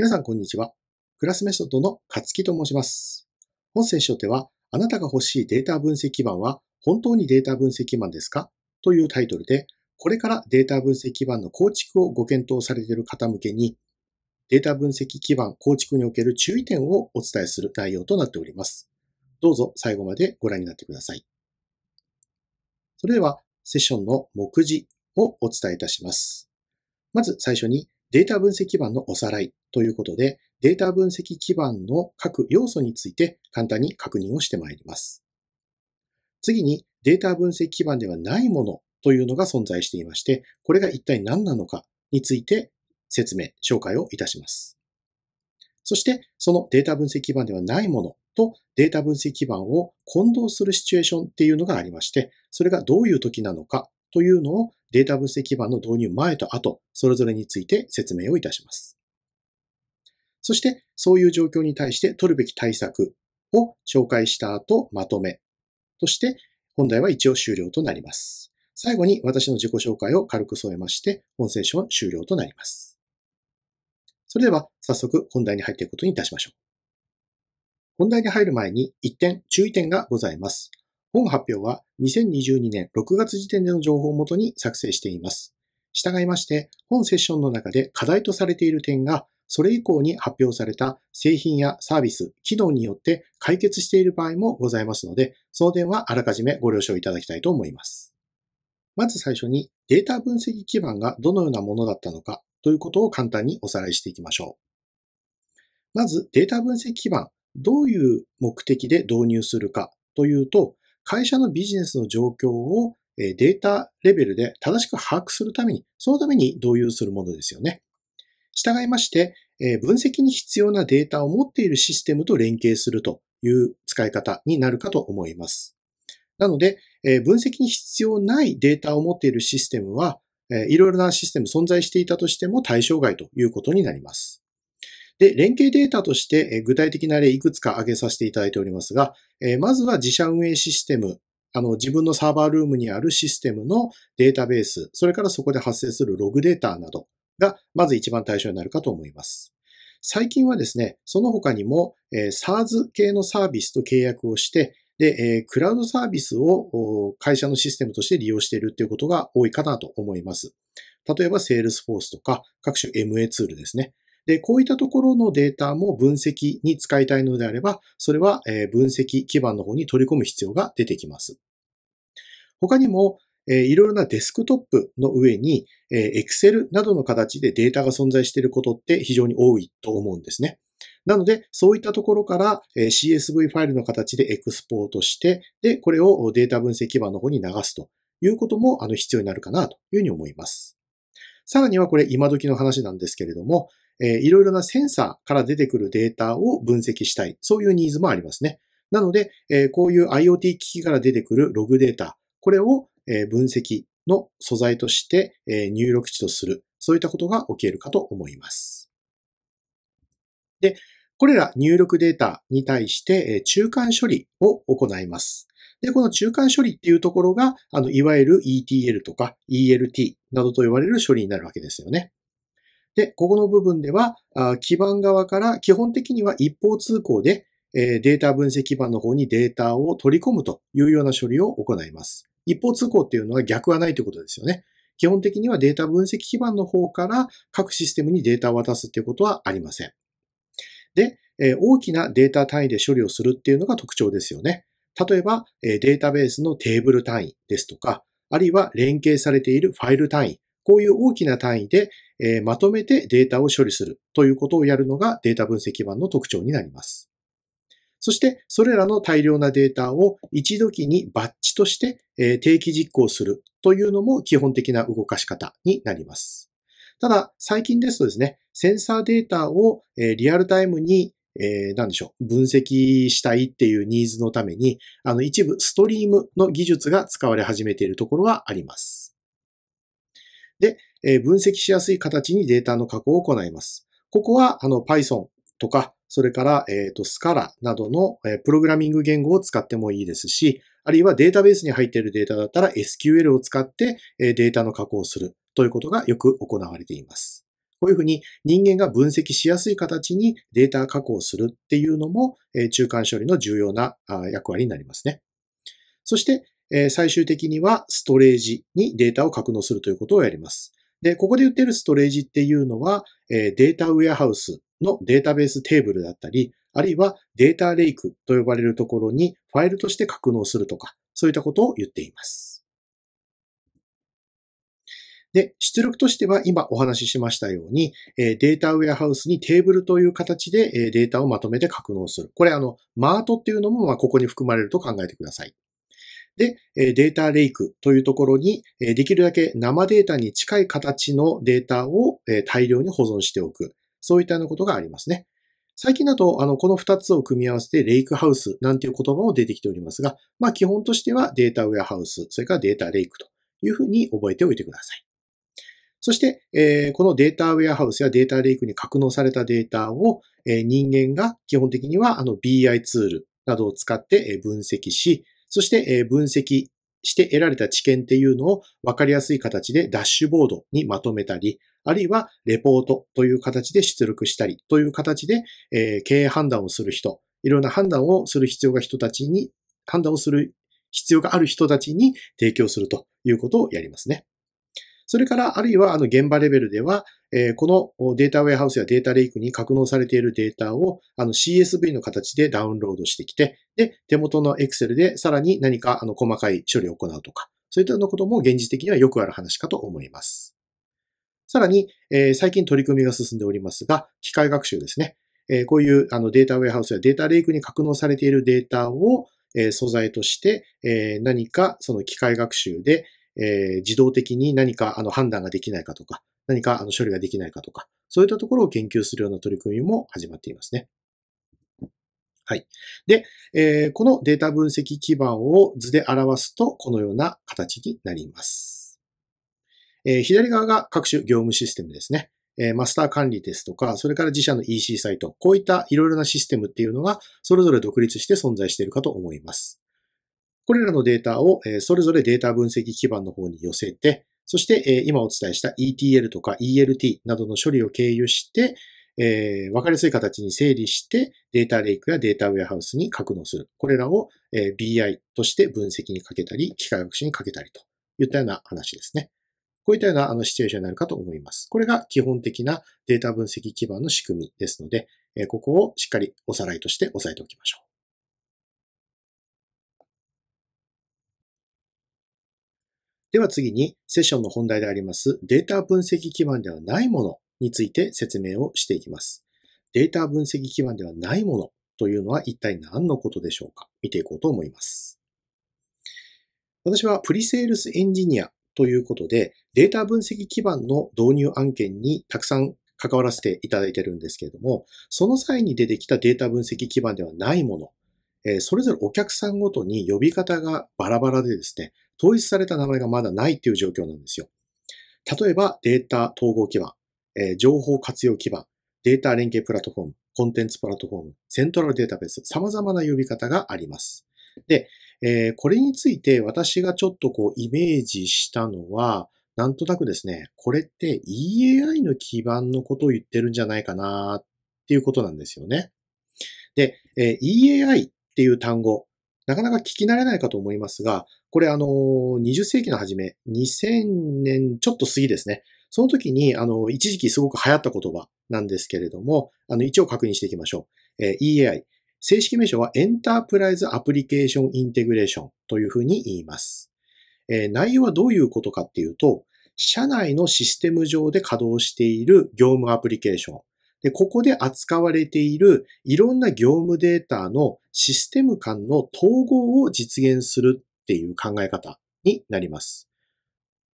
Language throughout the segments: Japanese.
皆さんこんにちは。クラスメソッドの勝木と申します。本選手手は、あなたが欲しいデータ分析基盤は本当にデータ分析基盤ですかというタイトルで、これからデータ分析基盤の構築をご検討されている方向けに、データ分析基盤構築における注意点をお伝えする内容となっております。どうぞ最後までご覧になってください。それでは、セッションの目次をお伝えいたします。まず最初にデータ分析基盤のおさらいということで、データ分析基盤の各要素について簡単に確認をしてまいります。次に、データ分析基盤ではないものというのが存在していまして、これが一体何なのかについて説明、紹介をいたします。そして、そのデータ分析基盤ではないものとデータ分析基盤を混同するシチュエーションっていうのがありまして、それがどういう時なのかというのをデータ分析基盤の導入前と後、それぞれについて説明をいたします。そしてそういう状況に対して取るべき対策を紹介した後、まとめとして本題は一応終了となります。最後に私の自己紹介を軽く添えまして、本セッション終了となります。それでは早速本題に入っていくことにいたしましょう。本題に入る前に1点注意点がございます。本発表は2022年6月時点での情報をもとに作成しています。従いまして、本セッションの中で課題とされている点がそれ以降に発表された製品やサービス、機能によって解決している場合もございますので、その点はあらかじめご了承いただきたいと思います。まず最初にデータ分析基盤がどのようなものだったのかということを簡単におさらいしていきましょう。まずデータ分析基盤、どういう目的で導入するかというと、会社のビジネスの状況をデータレベルで正しく把握するために、そのために導入するものですよね。従いまして、え分析に必要なデータを持っているシステムと連携するという使い方になるかと思います。なので、え分析に必要ないデータを持っているシステムは、えいろいろなシステム存在していたとしても対象外ということになります。で、連携データとして、え具体的な例いくつか挙げさせていただいておりますが、えまずは自社運営システム、あの、自分のサーバールームにあるシステムのデータベース、それからそこで発生するログデータなど、が、まず一番対象になるかと思います。最近はですね、その他にも、サー、SARS 系のサービスと契約をして、で、クラウドサービスを会社のシステムとして利用しているということが多いかなと思います。例えば、Salesforce とか、各種 MA ツールですね。で、こういったところのデータも分析に使いたいのであれば、それは分析基盤の方に取り込む必要が出てきます。他にも、えいろいろなデスクトップの上に、え Excel などの形でデータが存在していることって非常に多いと思うんですね。なので、そういったところから CSV ファイルの形でエクスポートして、で、これをデータ分析基盤の方に流すということもあの必要になるかなというふうに思います。さらにはこれ今時の話なんですけれども、えいろいろなセンサーから出てくるデータを分析したい。そういうニーズもありますね。なので、えこういう IoT 機器から出てくるログデータ、これをえ分析の素材として、え入力値とする。そういったことが起きるかと思います。で、これら入力データに対して、え中間処理を行います。で、この中間処理っていうところが、あの、いわゆる ETL とか ELT などと言われる処理になるわけですよね。で、ここの部分では、基盤側から基本的には一方通行で、データ分析基盤の方にデータを取り込むというような処理を行います。一方通行っていうのは逆はないということですよね。基本的にはデータ分析基盤の方から各システムにデータを渡すっていうことはありません。で、大きなデータ単位で処理をするっていうのが特徴ですよね。例えば、データベースのテーブル単位ですとか、あるいは連携されているファイル単位、こういう大きな単位でまとめてデータを処理するということをやるのがデータ分析基盤の特徴になります。そして、それらの大量なデータを一時にバッチとして定期実行するというのも基本的な動かし方になります。ただ、最近ですとですね、センサーデータをリアルタイムにえなんでしょう、分析したいっていうニーズのために、あの一部ストリームの技術が使われ始めているところはあります。で、え分析しやすい形にデータの加工を行います。ここは、あの Python とか、それから、えっ、ー、と、スカラなどの、えプログラミング言語を使ってもいいですし、あるいはデータベースに入っているデータだったら SQL を使って、えデータの加工をするということがよく行われています。こういうふうに人間が分析しやすい形にデータ加工するっていうのも、え中間処理の重要な役割になりますね。そして、え最終的にはストレージにデータを格納するということをやります。で、ここで言っているストレージっていうのは、えデータウェアハウスのデータベーステーブルだったり、あるいはデータレイクと呼ばれるところにファイルとして格納するとか、そういったことを言っています。で、出力としては今お話ししましたように、データウェアハウスにテーブルという形でデータをまとめて格納する。これあの、マートっていうのもまここに含まれると考えてください。で、データレイクというところに、できるだけ生データに近い形のデータを大量に保存しておく。そういったようなことがありますね。最近だと、あの、この二つを組み合わせて、レイクハウスなんていう言葉も出てきておりますが、まあ、基本としてはデータウェアハウス、それからデータレイクというふうに覚えておいてください。そして、えー、このデータウェアハウスやデータレイクに格納されたデータを、えー、人間が基本的にはあの BI ツールなどを使って分析し、そして、えー、分析して得られた知見っていうのを分かりやすい形でダッシュボードにまとめたり、あるいはレポートという形で出力したりという形で、えー、経営判断をする人、いろんな判断をする必要が人たちに、判断をする必要がある人たちに提供するということをやりますね。それから、あるいは、あの、現場レベルでは、えこのデータウェアハウスやデータレイクに格納されているデータを、あの、CSV の形でダウンロードしてきて、で、手元の Excel でさらに何か、あの、細かい処理を行うとか、そういったようなことも現実的にはよくある話かと思います。さらに、えー、最近取り組みが進んでおりますが、機械学習ですね。えー、こういうあのデータウェアハウスやデータレイクに格納されているデータを、えー、素材として、えー、何かその機械学習で、えー、自動的に何かあの判断ができないかとか、何かあの処理ができないかとか、そういったところを研究するような取り組みも始まっていますね。はい。で、えー、このデータ分析基盤を図で表すと、このような形になります。えー、左側が各種業務システムですね。えー、マスター管理ですとか、それから自社の EC サイト、こういったいろいろなシステムっていうのが、それぞれ独立して存在しているかと思います。これらのデータを、えそれぞれデータ分析基盤の方に寄せて、そして、え今お伝えした ETL とか ELT などの処理を経由して、えー、分かりやすい形に整理して、データレイクやデータウェアハウスに格納する。これらを、え BI として分析にかけたり、機械学習にかけたりといったような話ですね。こういったようなあのシチュエーションになるかと思います。これが基本的なデータ分析基盤の仕組みですので、ここをしっかりおさらいとして押さえておきましょう。では次にセッションの本題でありますデータ分析基盤ではないものについて説明をしていきます。データ分析基盤ではないものというのは一体何のことでしょうか見ていこうと思います。私はプリセールスエンジニアということで、データ分析基盤の導入案件にたくさん関わらせていただいてるんですけれども、その際に出てきたデータ分析基盤ではないもの、えそれぞれお客さんごとに呼び方がバラバラでですね、統一された名前がまだないっていう状況なんですよ。例えば、データ統合基盤、え情報活用基盤、データ連携プラットフォーム、コンテンツプラットフォーム、セントラルデータベース、様々な呼び方があります。で、えー、これについて私がちょっとこうイメージしたのは、なんとなくですね、これって EAI の基盤のことを言ってるんじゃないかなっていうことなんですよね。で、えー、EAI っていう単語、なかなか聞き慣れないかと思いますが、これあのー、20世紀の初め、2000年ちょっと過ぎですね。その時に、あの一時期すごく流行った言葉なんですけれども、あの、一応確認していきましょう。えー、EAI。正式名称はエンタープライズアプリケーションインテグレーションというふうに言います。えー、内容はどういうことかっていうと、社内のシステム上で稼働している業務アプリケーション。で、ここで扱われているいろんな業務データのシステム間の統合を実現するっていう考え方になります。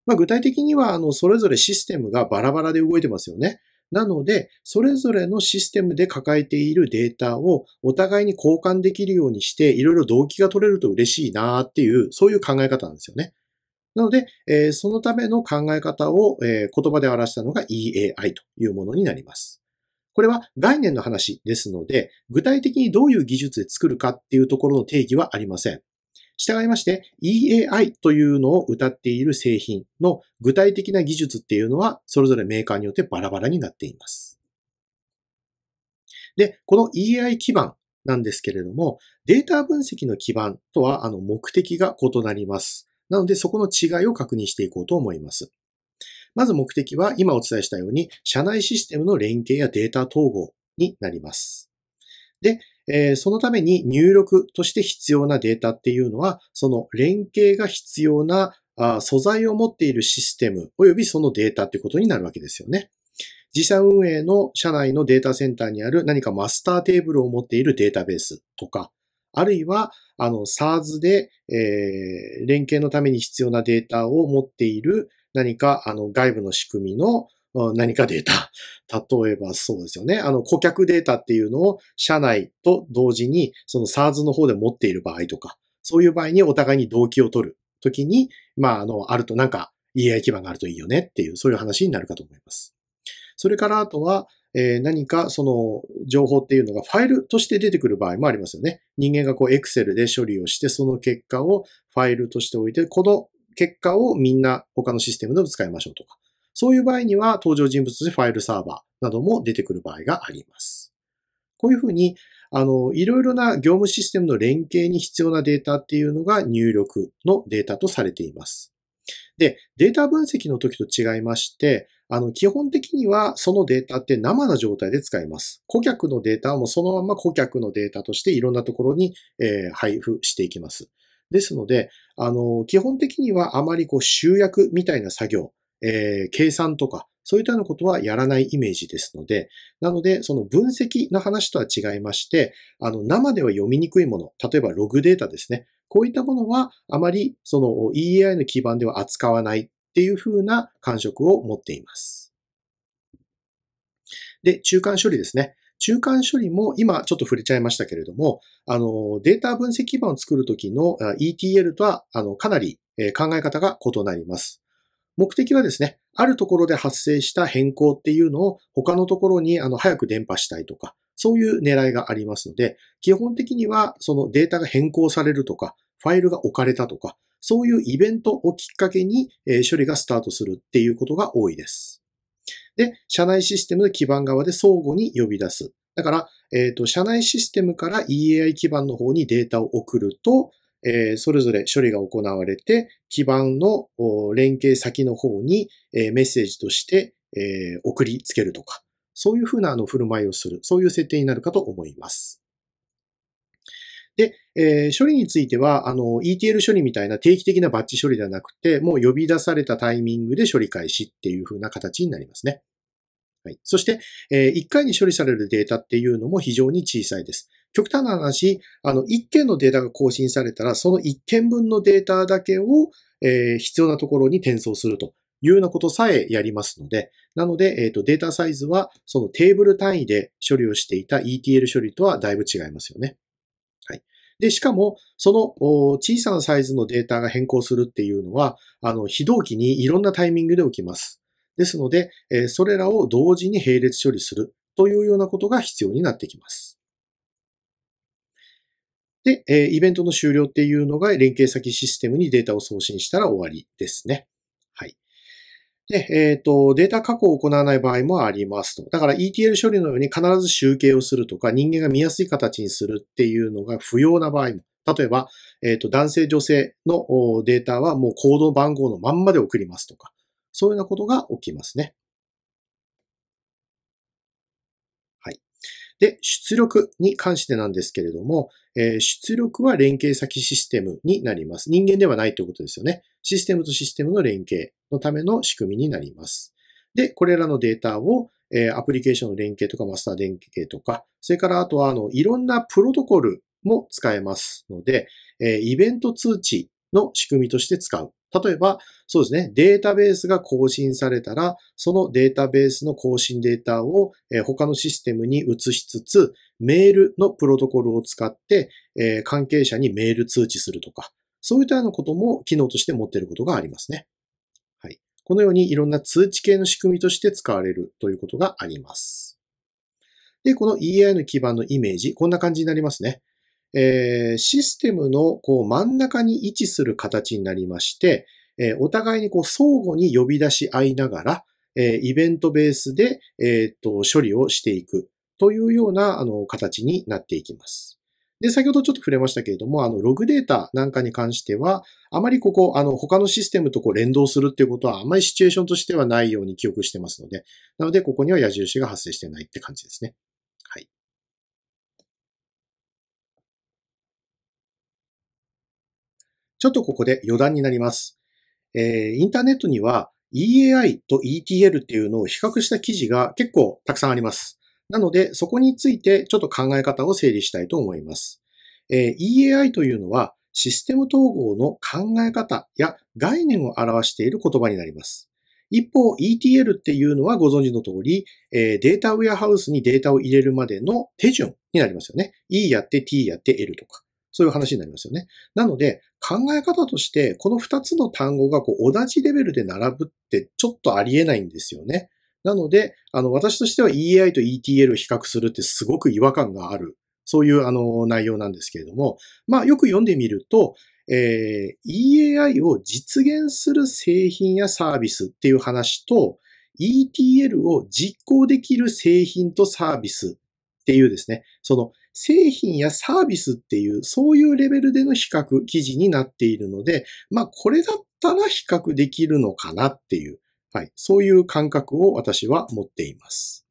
まあ、具体的には、あの、それぞれシステムがバラバラで動いてますよね。なので、それぞれのシステムで抱えているデータをお互いに交換できるようにして、いろいろ動機が取れると嬉しいなっていう、そういう考え方なんですよね。なので、えー、そのための考え方を、えー、言葉で表したのが EAI というものになります。これは概念の話ですので、具体的にどういう技術で作るかっていうところの定義はありません。従いまして EAI というのを歌っている製品の具体的な技術っていうのはそれぞれメーカーによってバラバラになっています。で、この EAI 基盤なんですけれども、データ分析の基盤とはあの目的が異なります。なのでそこの違いを確認していこうと思います。まず目的は今お伝えしたように社内システムの連携やデータ統合になります。で、えそのために入力として必要なデータっていうのは、その連携が必要なあ素材を持っているシステム及びそのデータってことになるわけですよね。自社運営の社内のデータセンターにある何かマスターテーブルを持っているデータベースとか、あるいは、あの、SARS で、えー、連携のために必要なデータを持っている何か、あの、外部の仕組みの、何かデータ。例えばそうですよね。あの、顧客データっていうのを社内と同時に、その SARS の方で持っている場合とか、そういう場合にお互いに動機を取るときに、まあ、あの、あるとなんか EI 基盤があるといいよねっていう、そういう話になるかと思います。それからあとは、えー、何かその情報っていうのがファイルとして出てくる場合もありますよね。人間がこう Excel で処理をして、その結果をファイルとしておいて、この結果をみんな他のシステムでも使いましょうとか。そういう場合には登場人物でファイルサーバーなども出てくる場合があります。こういうふうに、あの、いろいろな業務システムの連携に必要なデータっていうのが入力のデータとされています。で、データ分析の時と違いまして、あの、基本的にはそのデータって生な状態で使います。顧客のデータもそのまま顧客のデータとしていろんなところに、え配布していきます。ですので、あの、基本的にはあまりこう集約みたいな作業えー、計算とか、そういったようなことはやらないイメージですので、なので、その分析の話とは違いまして、あの、生では読みにくいもの、例えばログデータですね。こういったものは、あまり、その EAI の基盤では扱わないっていう風な感触を持っています。で、中間処理ですね。中間処理も今ちょっと触れちゃいましたけれども、あの、データ分析基盤を作るときの ETL とは、あの、かなり考え方が異なります。目的はですね、あるところで発生した変更っていうのを他のところにあの早く伝播したいとか、そういう狙いがありますので、基本的にはそのデータが変更されるとか、ファイルが置かれたとか、そういうイベントをきっかけに、え処理がスタートするっていうことが多いです。で、社内システムの基盤側で相互に呼び出す。だから、えっ、ー、と、社内システムから EAI 基盤の方にデータを送ると、えー、それぞれ処理が行われて、基盤の連携先の方に、えー、メッセージとして、えー、送りつけるとか、そういうふうなあの振る舞いをする、そういう設定になるかと思います。で、えー、処理については、あの、ETL 処理みたいな定期的なバッチ処理ではなくて、もう呼び出されたタイミングで処理開始っていう風な形になりますね。はい。そして、えー、1回に処理されるデータっていうのも非常に小さいです。極端な話、あの、1件のデータが更新されたら、その1件分のデータだけを、えー、必要なところに転送するというようなことさえやりますので、なので、えっ、ー、と、データサイズは、そのテーブル単位で処理をしていた ETL 処理とはだいぶ違いますよね。はい。で、しかも、その小さなサイズのデータが変更するっていうのは、あの、非同期にいろんなタイミングで起きます。ですので、えそれらを同時に並列処理するというようなことが必要になってきます。で、えイベントの終了っていうのが連携先システムにデータを送信したら終わりですね。はい。で、えっ、ー、と、データ加工を行わない場合もありますと。だから ETL 処理のように必ず集計をするとか、人間が見やすい形にするっていうのが不要な場合も。例えば、えっ、ー、と、男性女性のデータはもうコード番号のまんまで送りますとか、そういうようなことが起きますね。で、出力に関してなんですけれども、えー、出力は連携先システムになります。人間ではないということですよね。システムとシステムの連携のための仕組みになります。で、これらのデータを、えー、アプリケーションの連携とかマスター連携とか、それからあとは、あの、いろんなプロトコルも使えますので、えー、イベント通知の仕組みとして使う例えば、そうですね、データベースが更新されたら、そのデータベースの更新データを、え他のシステムに移しつつ、メールのプロトコルを使って、え関係者にメール通知するとか、そういったようなことも機能として持っていることがありますね。はい。このようにいろんな通知系の仕組みとして使われるということがあります。で、この EI の基盤のイメージ、こんな感じになりますね。えー、システムのこう真ん中に位置する形になりまして、えー、お互いにこう相互に呼び出し合いながら、えー、イベントベースで、えっと処理をしていくというようなあの形になっていきます。で、先ほどちょっと触れましたけれども、あの、ログデータなんかに関しては、あまりここ、あの、他のシステムとこう連動するっていうことは、あまりシチュエーションとしてはないように記憶してますので、なので、ここには矢印が発生してないって感じですね。ちょっとここで余談になります。えー、インターネットには EAI と ETL っていうのを比較した記事が結構たくさんあります。なので、そこについてちょっと考え方を整理したいと思います。えー、EAI というのはシステム統合の考え方や概念を表している言葉になります。一方、ETL っていうのはご存知の通り、えー、データウェアハウスにデータを入れるまでの手順になりますよね。E やって T やって L とか、そういう話になりますよね。なので、考え方として、この2つの単語がこう同じレベルで並ぶってちょっとありえないんですよね。なので、あの、私としては EAI と ETL を比較するってすごく違和感がある、そういうあの内容なんですけれども、まあよく読んでみると、えー、EAI を実現する製品やサービスっていう話と、ETL を実行できる製品とサービスっていうですね、その製品やサービスっていう、そういうレベルでの比較記事になっているので、まあ、これだったら比較できるのかなっていう、はい、そういう感覚を私は持っています。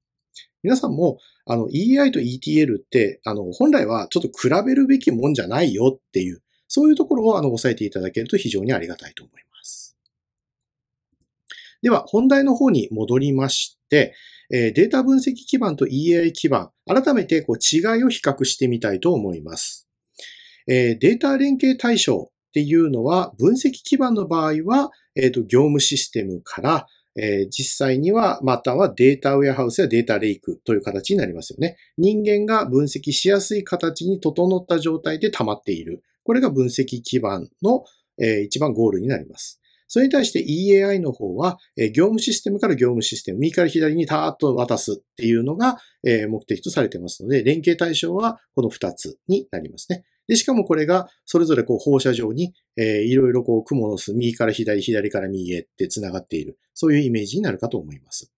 皆さんも、あの、EI と ETL って、あの、本来はちょっと比べるべきもんじゃないよっていう、そういうところを、あの、押さえていただけると非常にありがたいと思います。では、本題の方に戻りまして、えー、データ分析基盤と EAI 基盤、改めてこう違いを比較してみたいと思います。えー、データ連携対象っていうのは、分析基盤の場合は、えっ、ー、と、業務システムから、えー、実際には、またはデータウェアハウスやデータレイクという形になりますよね。人間が分析しやすい形に整った状態で溜まっている。これが分析基盤の、えー、一番ゴールになります。それに対して EAI の方は、え業務システムから業務システム、右から左にたーっと渡すっていうのが、え目的とされてますので、連携対象はこの2つになりますね。で、しかもこれが、それぞれこう放射状に、えー、いろいろこう、雲の巣、右から左、左から右へって繋がっている。そういうイメージになるかと思います。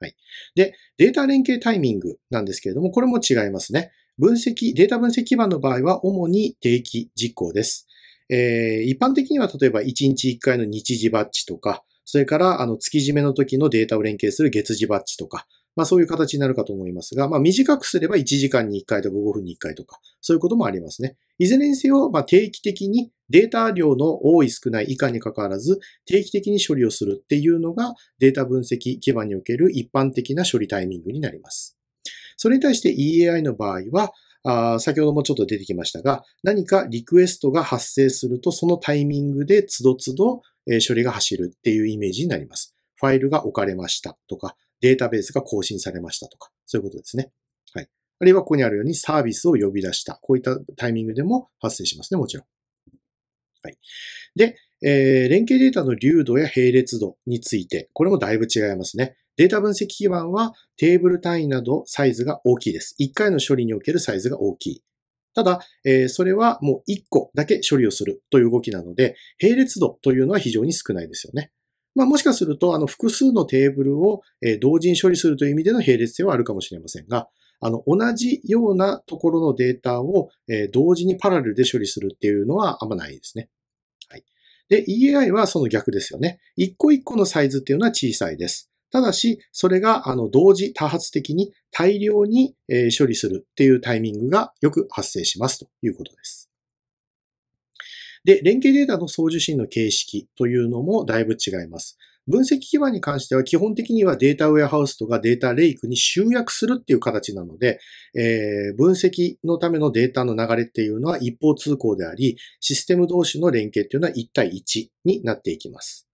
はい。で、データ連携タイミングなんですけれども、これも違いますね。分析、データ分析基盤の場合は、主に定期実行です。えー、一般的には例えば1日1回の日時バッジとか、それからあの月締めの時のデータを連携する月時バッジとか、まあそういう形になるかと思いますが、まあ短くすれば1時間に1回とか5分に1回とか、そういうこともありますね。いずれにせよ、まあ定期的にデータ量の多い少ない以下に関わらず、定期的に処理をするっていうのがデータ分析基盤における一般的な処理タイミングになります。それに対して EAI の場合は、あ先ほどもちょっと出てきましたが、何かリクエストが発生すると、そのタイミングでつどつど処理が走るっていうイメージになります。ファイルが置かれましたとか、データベースが更新されましたとか、そういうことですね。はい。あるいはここにあるようにサービスを呼び出した。こういったタイミングでも発生しますね、もちろん。はい。で、えー、連携データの流度や並列度について、これもだいぶ違いますね。データ分析基盤はテーブル単位などサイズが大きいです。1回の処理におけるサイズが大きい。ただ、えー、それはもう1個だけ処理をするという動きなので、並列度というのは非常に少ないですよね。まあ、もしかすると、あの、複数のテーブルを、同時に処理するという意味での並列性はあるかもしれませんが、あの、同じようなところのデータを、同時にパラレルで処理するっていうのはあんまないですね。はい。で、EAI はその逆ですよね。一個一個のサイズっていうのは小さいです。ただし、それが、あの、同時多発的に大量に、え処理するっていうタイミングがよく発生しますということです。で、連携データの送受信の形式というのもだいぶ違います。分析基盤に関しては基本的にはデータウェアハウスとかデータレイクに集約するっていう形なので、えー、分析のためのデータの流れっていうのは一方通行であり、システム同士の連携っていうのは1対1になっていきます。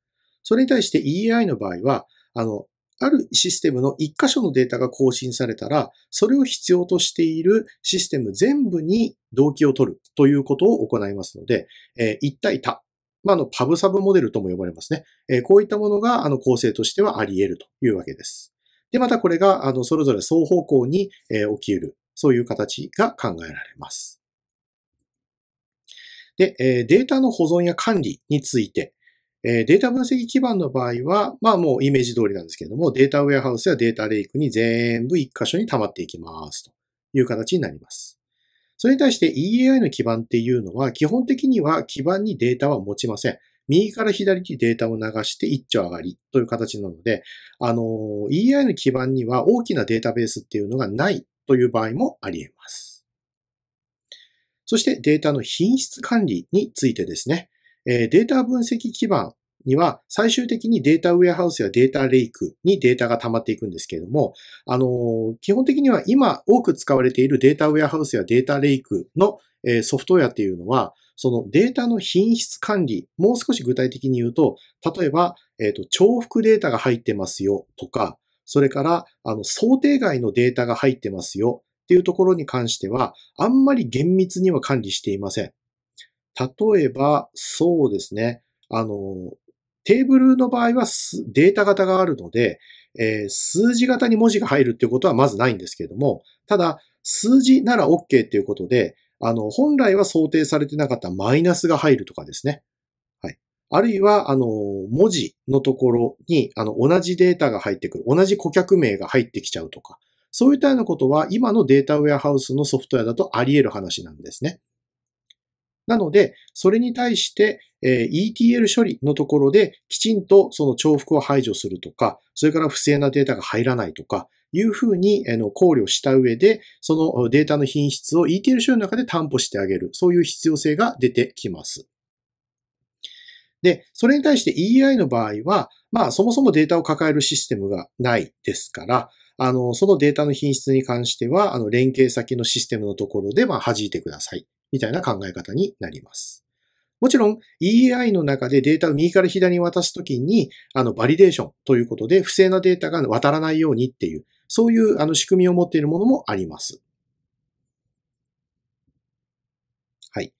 それに対して EAI の場合は、あの、あるシステムの一箇所のデータが更新されたら、それを必要としているシステム全部に動機を取るということを行いますので、えー、一対多。まあ、の、パブサブモデルとも呼ばれますね。えー、こういったものが、あの、構成としてはあり得るというわけです。で、またこれが、あの、それぞれ双方向に、えー、起き得る。そういう形が考えられます。で、えー、データの保存や管理について、えデータ分析基盤の場合は、まあもうイメージ通りなんですけれども、データウェアハウスやデータレイクに全部一箇所に溜まっていきますという形になります。それに対して EAI の基盤っていうのは、基本的には基盤にデータは持ちません。右から左にデータを流して一丁上がりという形なので、あの、EAI の基盤には大きなデータベースっていうのがないという場合もあり得ます。そしてデータの品質管理についてですね。えデータ分析基盤には最終的にデータウェアハウスやデータレイクにデータが溜まっていくんですけれども、あの、基本的には今多く使われているデータウェアハウスやデータレイクのソフトウェアっていうのは、そのデータの品質管理、もう少し具体的に言うと、例えば、えっ、ー、と、重複データが入ってますよとか、それから、あの、想定外のデータが入ってますよっていうところに関しては、あんまり厳密には管理していません。例えば、そうですね。あの、テーブルの場合はデータ型があるので、えー、数字型に文字が入るっていうことはまずないんですけれども、ただ、数字なら OK っていうことで、あの、本来は想定されてなかったマイナスが入るとかですね。はい。あるいは、あの、文字のところに、あの、同じデータが入ってくる、同じ顧客名が入ってきちゃうとか、そういったようなことは、今のデータウェアハウスのソフトウェアだとあり得る話なんですね。なので、それに対して、え ETL 処理のところできちんとその重複を排除するとか、それから不正なデータが入らないとか、いうふうに考慮した上で、そのデータの品質を ETL 処理の中で担保してあげる。そういう必要性が出てきます。で、それに対して EI の場合は、まあそもそもデータを抱えるシステムがないですから、あの、そのデータの品質に関しては、あの、連携先のシステムのところで、まあ、弾いてください。みたいな考え方になります。もちろん EAI の中でデータを右から左に渡すときに、あの、バリデーションということで、不正なデータが渡らないようにっていう、そういうあの仕組みを持っているものもあります。はい。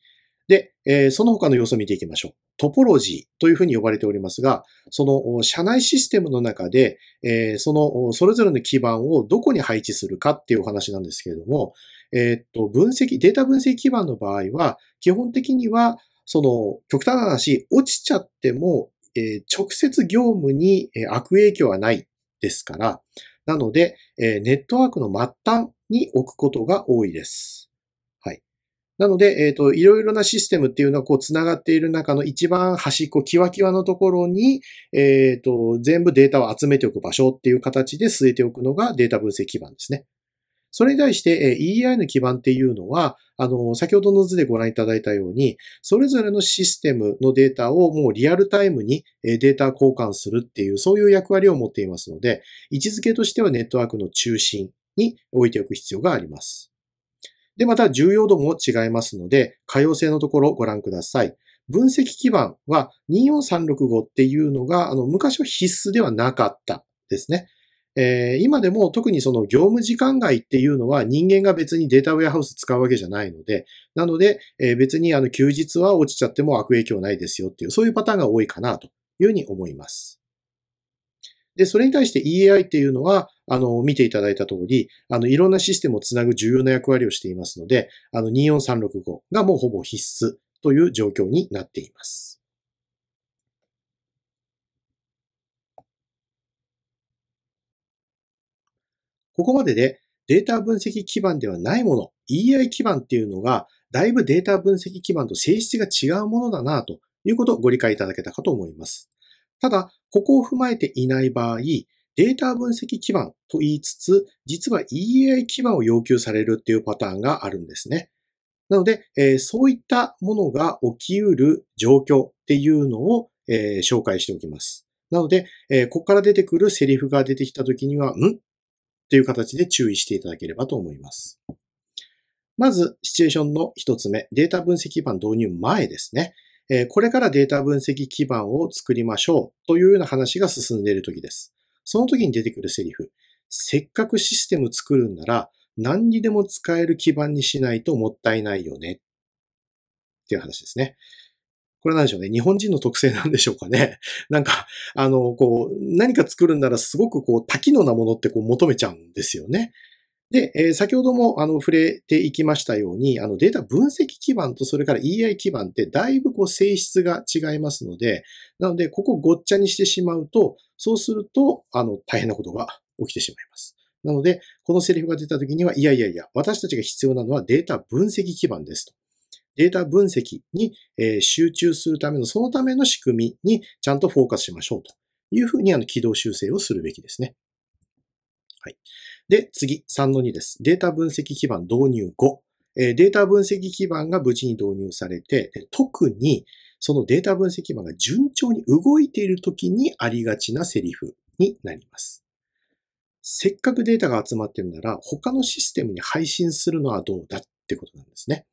で、えー、その他の様子を見ていきましょう。トポロジーというふうに呼ばれておりますが、その社内システムの中で、えー、そのそれぞれの基盤をどこに配置するかっていうお話なんですけれども、えー、っと、分析、データ分析基盤の場合は、基本的には、その、極端な話、落ちちゃっても、えー、直接業務に悪影響はないですから、なので、えー、ネットワークの末端に置くことが多いです。はい。なので、えっ、ー、と、いろいろなシステムっていうのはこうながっている中の一番端っこ、キワキワのところに、えっ、ー、と、全部データを集めておく場所っていう形で据えておくのがデータ分析基盤ですね。それに対して、EI の基盤っていうのは、あの、先ほどの図でご覧いただいたように、それぞれのシステムのデータをもうリアルタイムにデータ交換するっていう、そういう役割を持っていますので、位置づけとしてはネットワークの中心に置いておく必要があります。で、また重要度も違いますので、可用性のところをご覧ください。分析基盤は24365っていうのが、あの、昔は必須ではなかったですね。えー、今でも特にその業務時間外っていうのは人間が別にデータウェアハウス使うわけじゃないので、なので、えー、別にあの休日は落ちちゃっても悪影響ないですよっていう、そういうパターンが多いかなというふうに思います。で、それに対して EAI っていうのは、あの、見ていただいた通り、あの、いろんなシステムをつなぐ重要な役割をしていますので、あの、24365がもうほぼ必須という状況になっています。ここまででデータ分析基盤ではないもの、EI 基盤っていうのが、だいぶデータ分析基盤と性質が違うものだなということをご理解いただけたかと思います。ただ、ここを踏まえていない場合、データ分析基盤と言いつつ、実は EAI 基盤を要求されるっていうパターンがあるんですね。なので、えー、そういったものが起きうる状況っていうのを、えー、紹介しておきます。なので、えー、ここから出てくるセリフが出てきたときには、んという形で注意していただければと思います。まず、シチュエーションの一つ目、データ分析基盤導入前ですね。これからデータ分析基盤を作りましょうというような話が進んでいる時です。その時に出てくるセリフ。せっかくシステム作るんなら何にでも使える基盤にしないともったいないよねっていう話ですね。これな何でしょうね。日本人の特性なんでしょうかね。なんか、あの、こう、何か作るんならすごくこう、多機能なものってこう求めちゃうんですよね。で、えー、先ほどもあの触れていきましたように、あのデータ分析基盤とそれから EI 基盤ってだいぶこう性質が違いますので、なのでここごっちゃにしてしまうと、そうするとあの大変なことが起きてしまいます。なので、このセリフが出た時には、いやいやいや、私たちが必要なのはデータ分析基盤ですと。データ分析に、え集中するための、そのための仕組みにちゃんとフォーカスしましょうというふうにあの軌道修正をするべきですね。はい。で、次、3-2です。データ分析基盤導入後。データ分析基盤が無事に導入されて、特にそのデータ分析基盤が順調に動いている時にありがちなセリフになります。せっかくデータが集まってるなら、他のシステムに配信するのはどうだってことなんですね。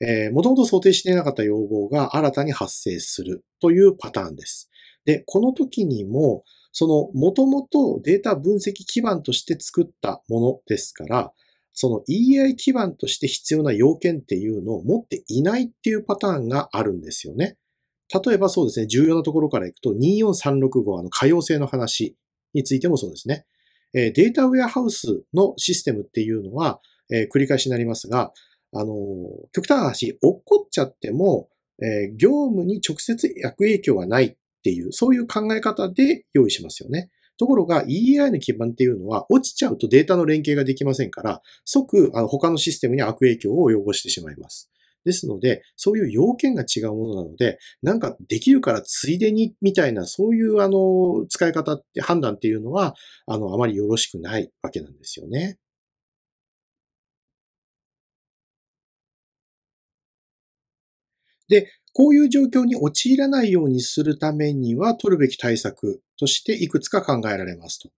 えー、もともと想定していなかった要望が新たに発生するというパターンです。で、この時にも、そのもともとデータ分析基盤として作ったものですから、その EI 基盤として必要な要件っていうのを持っていないっていうパターンがあるんですよね。例えばそうですね、重要なところからいくと24365あの可用性の話についてもそうですね。データウェアハウスのシステムっていうのは、繰り返しになりますが、あの、極端な話、落っこっちゃっても、えー、業務に直接悪影響はないっていう、そういう考え方で用意しますよね。ところが EI の基盤っていうのは落ちちゃうとデータの連携ができませんから、即あの他のシステムに悪影響を及ぼしてしまいます。ですので、そういう要件が違うものなので、なんかできるからついでにみたいな、そういうあの、使い方って判断っていうのは、あの、あまりよろしくないわけなんですよね。で、こういう状況に陥らないようにするためには取るべき対策としていくつか考えられますと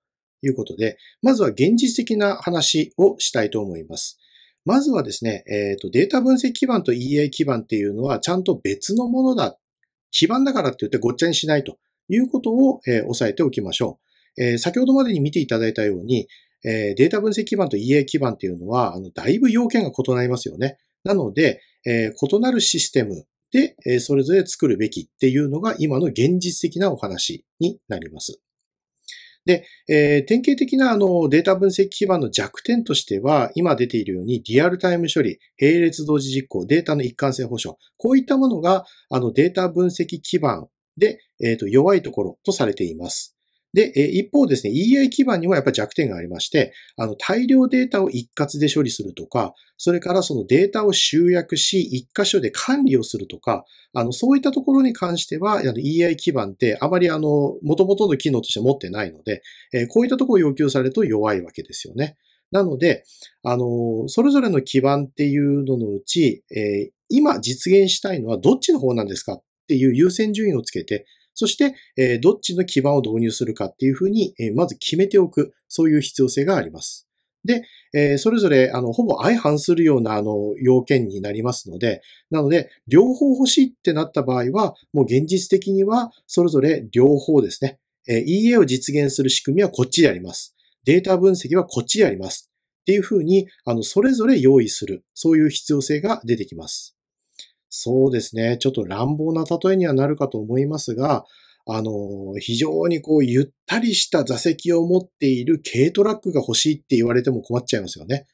いうことで、まずは現実的な話をしたいと思います。まずはですね、えー、と、データ分析基盤と EA 基盤っていうのはちゃんと別のものだ。基盤だからって言ってごっちゃにしないということを、えー、押さえておきましょう。えー、先ほどまでに見ていただいたように、えー、データ分析基盤と EA 基盤っていうのは、あの、だいぶ要件が異なりますよね。なので、えー、異なるシステムで、えそれぞれ作るべきっていうのが今の現実的なお話になります。で、えー、典型的なあのデータ分析基盤の弱点としては、今出ているようにリアルタイム処理、並列同時実行、データの一貫性保証、こういったものがあのデータ分析基盤で、えー、と弱いところとされています。で、一方ですね、EI 基盤にはやっぱり弱点がありまして、あの、大量データを一括で処理するとか、それからそのデータを集約し、一箇所で管理をするとか、あの、そういったところに関しては、EI 基盤ってあまりあの、元々の機能として持ってないので、こういったところを要求されると弱いわけですよね。なので、あの、それぞれの基盤っていうののうち、今実現したいのはどっちの方なんですかっていう優先順位をつけて、そして、えどっちの基盤を導入するかっていうふうに、えまず決めておく、そういう必要性があります。で、えそれぞれ、あの、ほぼ相反するような、あの、要件になりますので、なので、両方欲しいってなった場合は、もう現実的には、それぞれ両方ですね、え EA を実現する仕組みはこっちであります。データ分析はこっちであります。っていうふうに、あの、それぞれ用意する、そういう必要性が出てきます。そうですね。ちょっと乱暴な例えにはなるかと思いますが、あの、非常にこう、ゆったりした座席を持っている軽トラックが欲しいって言われても困っちゃいますよね。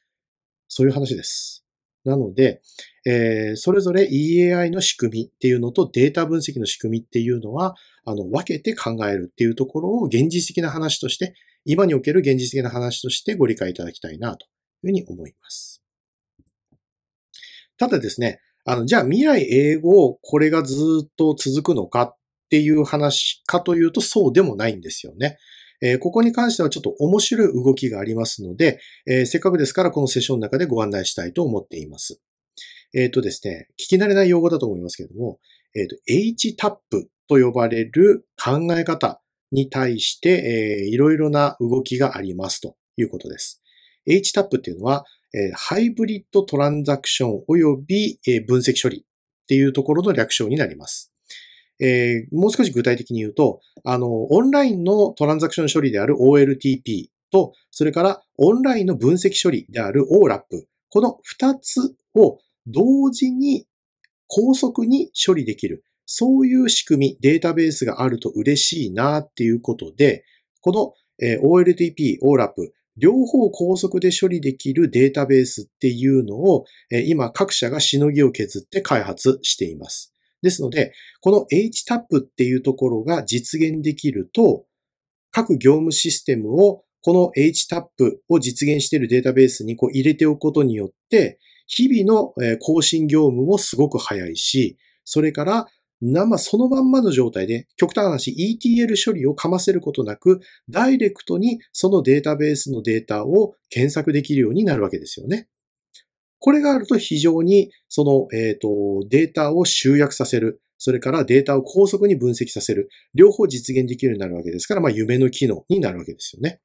そういう話です。なので、えー、それぞれ EAI の仕組みっていうのとデータ分析の仕組みっていうのは、あの、分けて考えるっていうところを現実的な話として、今における現実的な話としてご理解いただきたいなというふうに思います。ただですね、あの、じゃあ未来英語、これがずっと続くのかっていう話かというとそうでもないんですよね。えー、ここに関してはちょっと面白い動きがありますので、えー、せっかくですからこのセッションの中でご案内したいと思っています。えっ、ー、とですね、聞き慣れない用語だと思いますけれども、えっ、と、HTAP と呼ばれる考え方に対して、えー、いろいろな動きがありますということです。HTAP っていうのは、えハイブリッドトランザクション及び、え分析処理っていうところの略称になります。えもう少し具体的に言うと、あの、オンラインのトランザクション処理である OLTP と、それからオンラインの分析処理である OLAP、この2つを同時に高速に処理できる。そういう仕組み、データベースがあると嬉しいなっていうことで、この OLTP、OLAP、両方高速で処理できるデータベースっていうのを、今各社がしのぎを削って開発しています。ですので、この HTAP っていうところが実現できると、各業務システムをこの HTAP を実現しているデータベースにこう入れておくことによって、日々の更新業務もすごく早いし、それから生そのまんまの状態で、極端な話 ETL 処理をかませることなく、ダイレクトにそのデータベースのデータを検索できるようになるわけですよね。これがあると非常にその、えっ、ー、とデータを集約させる。それからデータを高速に分析させる。両方実現できるようになるわけですから、まあ夢の機能になるわけですよね。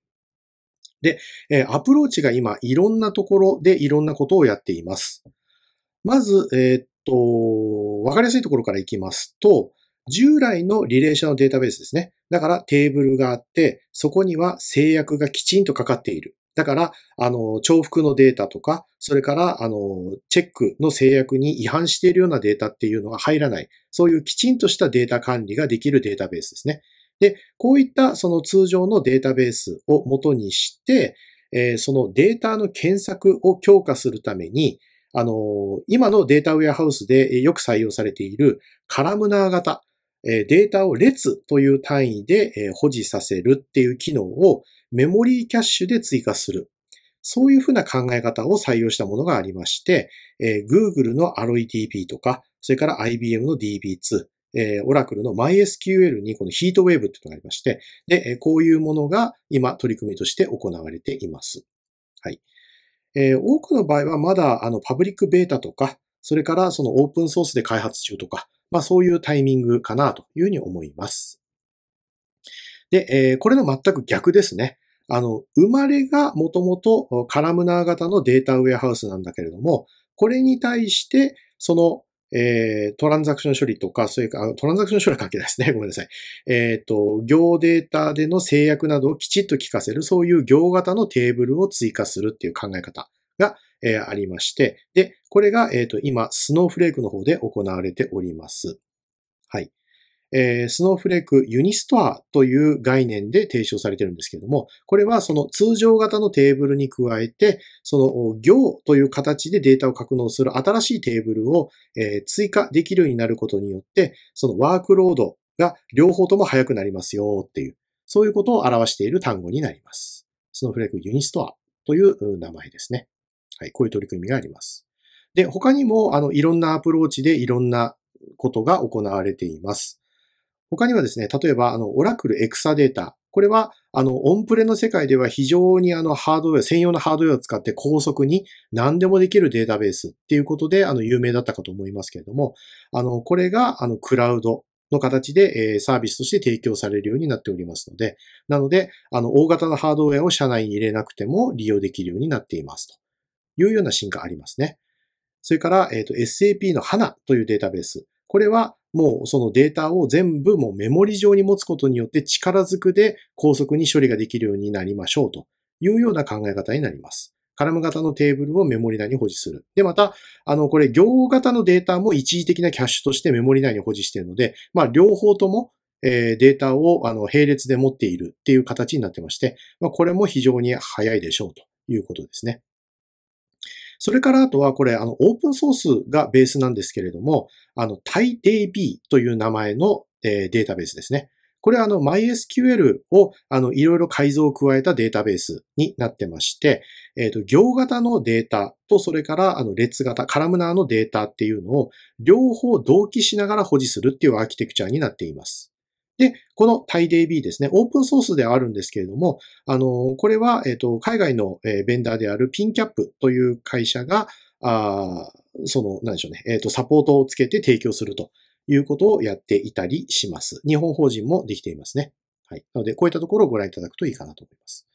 で、えアプローチが今いろんなところでいろんなことをやっています。まず、えっ、ー、と、わかりやすいところからいきますと、従来のリレーションのデータベースですね。だからテーブルがあって、そこには制約がきちんとかかっている。だから、あの、重複のデータとか、それから、あの、チェックの制約に違反しているようなデータっていうのは入らない。そういうきちんとしたデータ管理ができるデータベースですね。で、こういったその通常のデータベースを元にして、えー、そのデータの検索を強化するために、あの、今のデータウェアハウスでよく採用されているカラムナー型、データを列という単位で保持させるっていう機能をメモリーキャッシュで追加する。そういうふうな考え方を採用したものがありまして、Google の REDP とか、それから IBM の DB2、o r オラクルの MySQL にこのヒートウェーブっていうのがありまして、で、こういうものが今取り組みとして行われています。はい。えー、多くの場合はまだあのパブリックベータとか、それからそのオープンソースで開発中とか、まあそういうタイミングかなというふうに思います。で、えー、これの全く逆ですね。あの、生まれがもともとカラムナー型のデータウェアハウスなんだけれども、これに対して、そのえー、トランザクション処理とか、そういうかトランザクション処理は関係ないですね。ごめんなさい。えっ、ー、と、行データでの制約などをきちっと聞かせる、そういう行型のテーブルを追加するっていう考え方が、えー、ありまして、で、これが、えっ、と、今、スノーフレークの方で行われております。はい。えー、スノーフレークユニストアという概念で提唱されてるんですけれども、これはその通常型のテーブルに加えて、その行という形でデータを格納する新しいテーブルを、えー、追加できるようになることによって、そのワークロードが両方とも速くなりますよっていう、そういうことを表している単語になります。スノーフレークユニストアという名前ですね。はい、こういう取り組みがあります。で、他にも、あの、いろんなアプローチでいろんなことが行われています。他にはですね、例えば、あの、オラクルエクサデータ。これは、あの、オンプレの世界では非常にあの、ハードウェア、専用のハードウェアを使って高速に何でもできるデータベースっていうことで、あの、有名だったかと思いますけれども、あの、これが、あの、クラウドの形で、えサービスとして提供されるようになっておりますので、なので、あの、大型のハードウェアを社内に入れなくても利用できるようになっていますというような進化ありますね。それから、えっ、ー、と、SAP の HANA というデータベース。これは、もうそのデータを全部もうメモリ上に持つことによって力ずくで高速に処理ができるようになりましょうというような考え方になります。カラム型のテーブルをメモリ内に保持する。で、また、あの、これ、行型のデータも一時的なキャッシュとしてメモリ内に保持しているので、まあ、両方とも、えー、データを、あの、並列で持っているっていう形になってまして、まあ、これも非常に早いでしょうということですね。それからあとはこれ、あの、オープンソースがベースなんですけれども、あの、TyDB という名前の、えー、データベースですね。これはあの MySQL をあのいろいろ改造を加えたデータベースになってまして、えっ、と、行型のデータとそれからあの列型、カラムナーのデータっていうのを両方同期しながら保持するっていうアーキテクチャになっています。で、この TiDB ですね、オープンソースではあるんですけれども、あの、これは、えっ、と、海外のベンダーであるピンキャップという会社が、あその、なんでしょうね、えっ、と、サポートをつけて提供するということをやっていたりします。日本法人もできていますね。はい。なので、こういったところをご覧いただくといいかなと思います。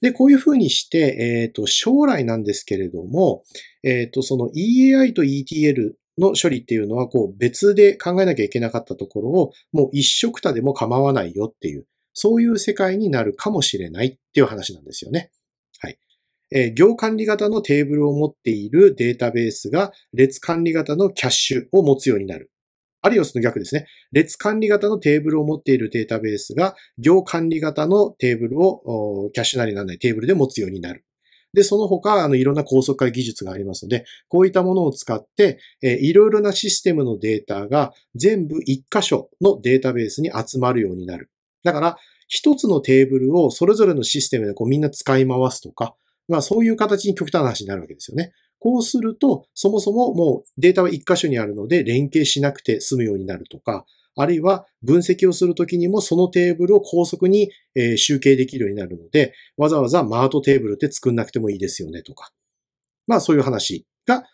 で、こういうふうにして、えっ、ー、と、将来なんですけれども、えっ、ー、と、その EAI と ETL の処理っていうのは、こう別で考えなきゃいけなかったところを、もう一色多でも構わないよっていう、そういう世界になるかもしれないっていう話なんですよね。はい。えー、行管理型のテーブルを持っているデータベースが列管理型のキャッシュを持つようになる。あるいはその逆ですね。列管理型のテーブルを持っているデータベースが行管理型のテーブルをキャッシュなりなんないテーブルで持つようになる。で、その他、あの、いろんな高速化技術がありますので、こういったものを使って、えいろいろなシステムのデータが全部一箇所のデータベースに集まるようになる。だから、一つのテーブルをそれぞれのシステムでこうみんな使い回すとか、まあそういう形に極端な話になるわけですよね。こうすると、そもそももうデータは一箇所にあるので連携しなくて済むようになるとか、あるいは分析をするときにもそのテーブルを高速に、え集計できるようになるので、わざわざマートテーブルって作んなくてもいいですよねとか。まあそういう話が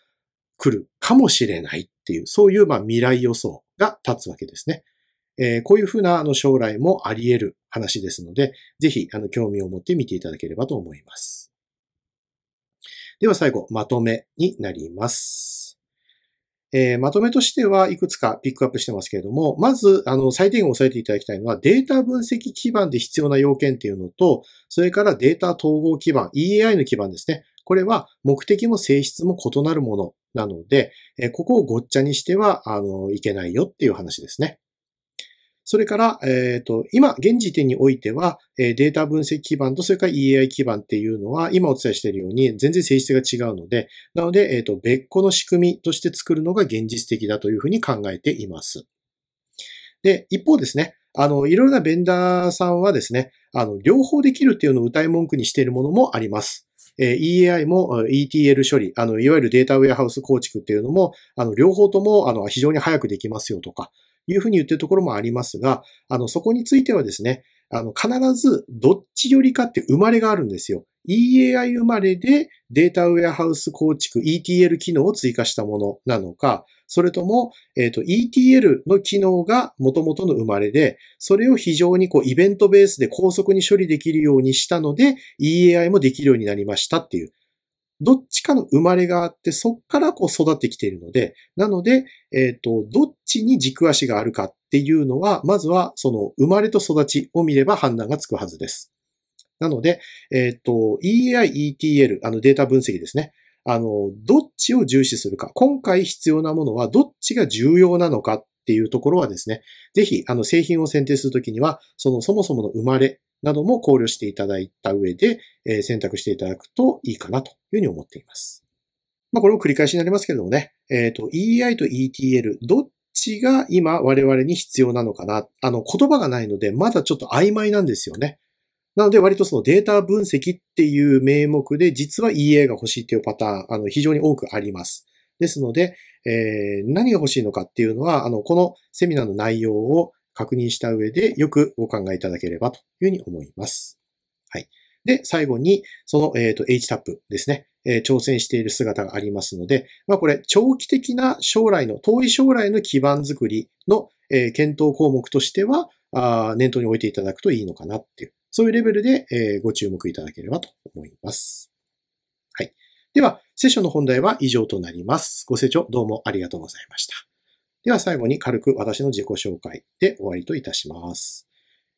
来るかもしれないっていう、そういうまあ未来予想が立つわけですね。えー、こういうふうなあの将来もあり得る話ですので、ぜひあの興味を持って見ていただければと思います。では最後、まとめになります。えー、まとめとしてはいくつかピックアップしてますけれども、まず、あの、最低限押さえていただきたいのは、データ分析基盤で必要な要件っていうのと、それからデータ統合基盤、EAI の基盤ですね。これは目的も性質も異なるものなので、えここをごっちゃにしては、あの、いけないよっていう話ですね。それから、えっ、ー、と、今、現時点においては、えデータ分析基盤と、それから EAI 基盤っていうのは、今お伝えしているように、全然性質が違うので、なので、えっ、と、別個の仕組みとして作るのが現実的だというふうに考えています。で、一方ですね、あの、いろいろなベンダーさんはですね、あの、両方できるっていうのを歌い文句にしているものもあります。え EAI も ETL 処理、あの、いわゆるデータウェアハウス構築っていうのも、あの、両方とも、あの、非常に早くできますよとか、いうふうに言ってるところもありますが、あの、そこについてはですね、あの、必ずどっちよりかって生まれがあるんですよ。EAI 生まれでデータウェアハウス構築 ETL 機能を追加したものなのか、それとも、えっ、ー、と、ETL の機能が元々の生まれで、それを非常にこうイベントベースで高速に処理できるようにしたので、EAI もできるようになりましたっていう。どっちかの生まれがあって、そっからこう育ってきているので、なので、えっ、ー、と、どっちに軸足があるかっていうのは、まずはその生まれと育ちを見れば判断がつくはずです。なので、えっ、ー、と、EAI、ETL、あのデータ分析ですね。あの、どっちを重視するか、今回必要なものはどっちが重要なのかっていうところはですね、ぜひ、あの、製品を選定するときには、そのそもそもの生まれなども考慮していただいた上で、え選択していただくといいかなというふうに思っています。まあ、これも繰り返しになりますけどもね、えっ、ー、と、EI と ETL、どっちが今我々に必要なのかな。あの、言葉がないので、まだちょっと曖昧なんですよね。なので、割とそのデータ分析っていう名目で、実は EA が欲しいっていうパターン、あの、非常に多くあります。ですので、えー、何が欲しいのかっていうのは、あの、このセミナーの内容を確認した上でよくお考えいただければというふうに思います。はい。で、最後に、その、えっ、ー、と、h タップですね、えー、挑戦している姿がありますので、まあこれ、長期的な将来の、遠い将来の基盤づくりの、えー、検討項目としてはあ、念頭に置いていただくといいのかなっていう、そういうレベルで、えー、ご注目いただければと思います。はい。では、セッションの本題は以上となります。ご清聴どうもありがとうございました。では最後に軽く私の自己紹介で終わりといたします。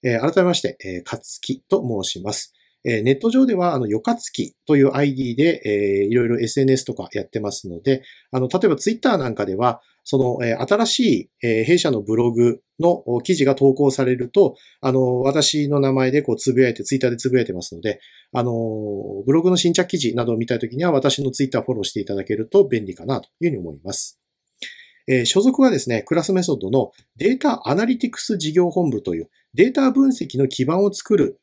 え改めまして、えー、かつきと申します。えネット上では、あの、よかつきという ID で、えー、いろいろ SNS とかやってますので、あの、例えばツイッターなんかでは、その、え新しい、え弊社のブログの記事が投稿されると、あの、私の名前でこう、つぶやいて、ツイッターでつぶやいてますので、あの、ブログの新着記事などを見たいときには、私のツイッターフォローしていただけると便利かなというふうに思います。えー、所属はですね、クラスメソッドのデータアナリティクス事業本部というデータ分析の基盤を作る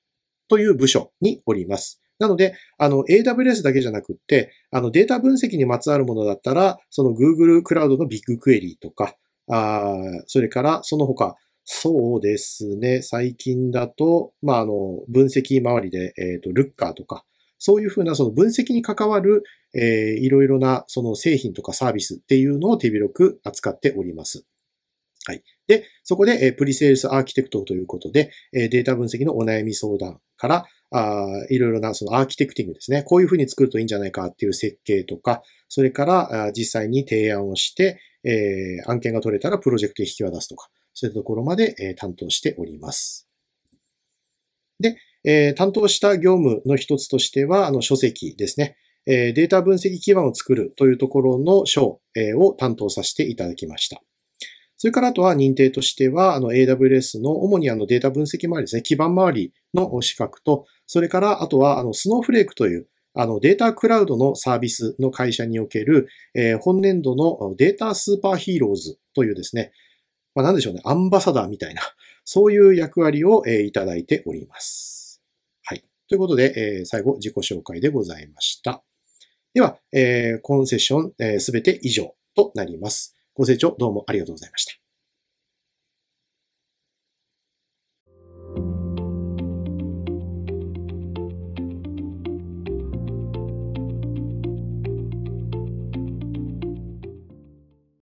という部署におります。なので、あの、AWS だけじゃなくって、あの、データ分析にまつわるものだったら、その Google クラウドのビッグクエリーとか、あそれからその他、そうですね、最近だと、まあ、あの、分析周りで、えっ、ー、と、ルッカーとか、そういうふうなその分析に関わる、えー、いろいろなその製品とかサービスっていうのを手広く扱っております。はい。で、そこで、えー、プリセールスアーキテクトということで、えー、データ分析のお悩み相談から、あいろいろなそのアーキテクティングですね。こういうふうに作るといいんじゃないかっていう設計とか、それから実際に提案をして、えー、案件が取れたらプロジェクトに引き渡すとか、そういったところまで、えー、担当しております。で、えー、担当した業務の一つとしては、あの、書籍ですね。えー、データ分析基盤を作るというところの章、えー、を担当させていただきました。それからあとは認定としては、あの AWS の主にあのデータ分析周りですね、基盤周りの資格と、それからあとはあのスノーフレークというあのデータクラウドのサービスの会社における、えー、本年度のデータスーパーヒーローズというですね、まあ、なんでしょうね、アンバサダーみたいな、そういう役割を、えー、いただいております。ということで、えー、最後自己紹介でございました。では、えー、コンセッションすべ、えー、て以上となります。ご清聴どうもありがとうございました。